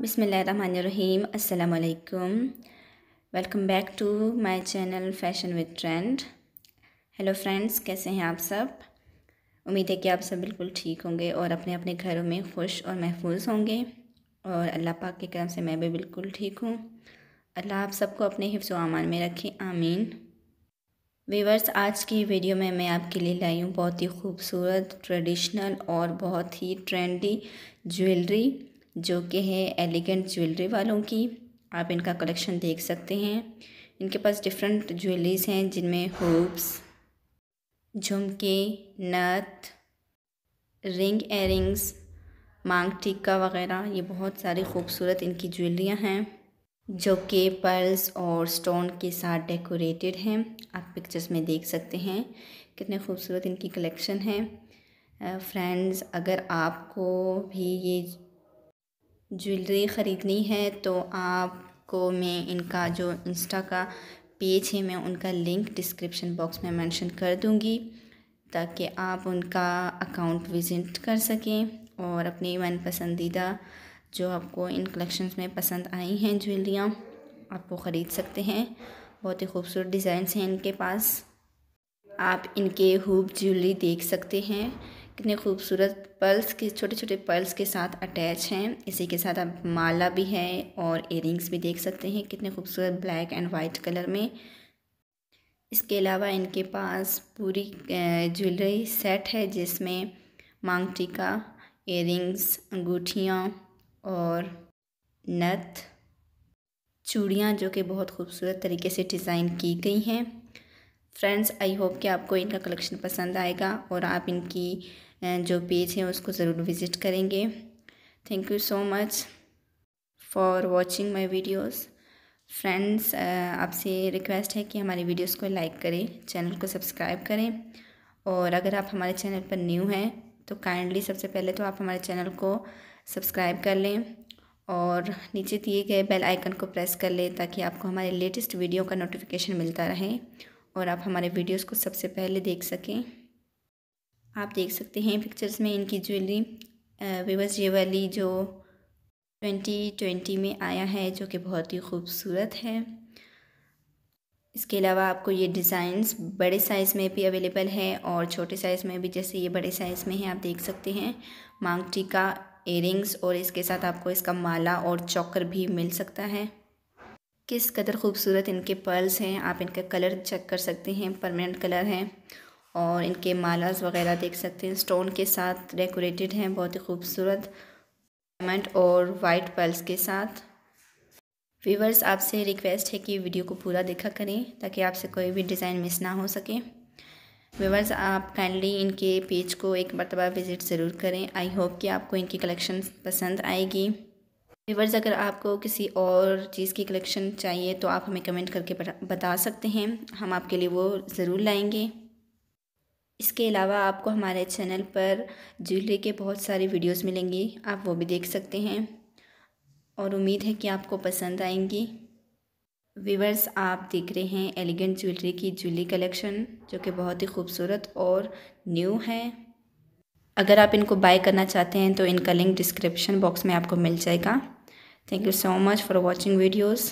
बिसमीम अल्लाम welcome back to my channel fashion with trend hello friends कैसे हैं आप सब उम्मीद है कि आप सब बिल्कुल ठीक होंगे और अपने अपने घरों में खुश और महफूज होंगे और अल्लाह पाक के करम से मैं भी बिल्कुल ठीक हूँ अल्लाह आप सबको अपने हिफ्स अमान में रखें आमीन वीवर्स आज की वीडियो में मैं आपके लिए लाई हूँ बहुत ही खूबसूरत ट्रेडिशनल और बहुत ही ट्रेंडी ज्वेलरी जो कि है एलिगेंट ज्वेलरी वालों की आप इनका कलेक्शन देख सकते हैं इनके पास डिफरेंट ज्वेलरीज हैं जिनमें होप्स झुमके नथ रिंग एयरिंग्स मांग टिक्का वगैरह ये बहुत सारी खूबसूरत इनकी ज्वेलरियाँ हैं जो कि पर्ल्स और स्टोन के साथ डेकोरेटेड हैं आप पिक्चर्स में देख सकते हैं कितने खूबसूरत इनकी कलेक्शन है फ्रेंड्स अगर आपको भी ये ज्वेलरी ख़रीदनी है तो आपको मैं इनका जो इंस्टा का पेज है मैं उनका लिंक डिस्क्रिप्शन बॉक्स में मेंशन कर दूंगी ताकि आप उनका अकाउंट विज़िट कर सकें और अपनी मन पसंदीदा जो आपको इन कलेक्शंस में पसंद आई हैं ज्वेलरियाँ आप वो ख़रीद सकते हैं बहुत ही खूबसूरत डिज़ाइंस हैं इनके पास आप इनके हुब ज्वेलरी देख सकते हैं कितने खूबसूरत पर्ल्स के छोटे छोटे पर्ल्स के साथ अटैच हैं इसी के साथ आप माला भी है और इयरिंग्स भी देख सकते हैं कितने खूबसूरत ब्लैक एंड वाइट कलर में इसके अलावा इनके पास पूरी ज्वेलरी सेट है जिसमें मांग टीका इयरिंग्स अंगूठियाँ और नथ चूड़ियाँ जो कि बहुत खूबसूरत तरीके से डिज़ाइन की गई हैं फ्रेंड्स आई होप कि आपको इनका कलेक्शन पसंद आएगा और आप इनकी जो पेज है उसको ज़रूर विज़िट करेंगे thank you so much for watching my videos friends आपसे रिक्वेस्ट है कि हमारी वीडियोस को लाइक करें चैनल को सब्सक्राइब करें और अगर आप हमारे चैनल पर न्यू हैं तो काइंडली सबसे पहले तो आप हमारे चैनल को सब्सक्राइब कर लें और नीचे दिए गए बेल आइकन को प्रेस कर लें ताकि आपको हमारे लेटेस्ट वीडियो का नोटिफिकेशन मिलता रहे और आप हमारे वीडियोस को सबसे पहले देख सकें आप देख सकते हैं पिक्चर्स में इनकी ज्वेलरी विवस ये वाली जो ट्वेंटी ट्वेंटी में आया है जो कि बहुत ही खूबसूरत है इसके अलावा आपको ये डिज़ाइंस बड़े साइज़ में भी अवेलेबल है और छोटे साइज़ में भी जैसे ये बड़े साइज़ में है आप देख सकते हैं मांग टीका एयरिंग्स और इसके साथ आपको इसका माला और चौकर भी मिल सकता है किस कदर खूबसूरत इनके पर्ल्स हैं आप इनका कलर चेक कर सकते हैं परमानेंट कलर है और इनके मालाज वगैरह देख सकते हैं स्टोन के साथ डेकोरेटेड हैं बहुत ही खूबसूरत डायमंड और वाइट पर्ल्स के साथ व्यूवर्स आपसे रिक्वेस्ट है कि वीडियो को पूरा देखा करें ताकि आपसे कोई भी डिज़ाइन मिस ना हो सके व्यूवर्स आप काइंडली इनके पेज को एक मरतबा विज़िट ज़रूर करें आई होप कि आपको इनकी कलेक्शन पसंद आएगी व्यूवर्स अगर आपको किसी और चीज़ की कलेक्शन चाहिए तो आप हमें कमेंट करके बता सकते हैं हम आपके लिए वो ज़रूर लाएंगे इसके अलावा आपको हमारे चैनल पर ज्वेलरी के बहुत सारे वीडियोस मिलेंगी आप वो भी देख सकते हैं और उम्मीद है कि आपको पसंद आएंगी वीवर्स आप देख रहे हैं एलिगेंट ज्वेलरी की ज्वेलरी कलेक्शन जो कि बहुत ही खूबसूरत और न्यू है अगर आप इनको बाय करना चाहते हैं तो इनका लिंक डिस्क्रिप्शन बॉक्स में आपको मिल जाएगा thank you so much for watching videos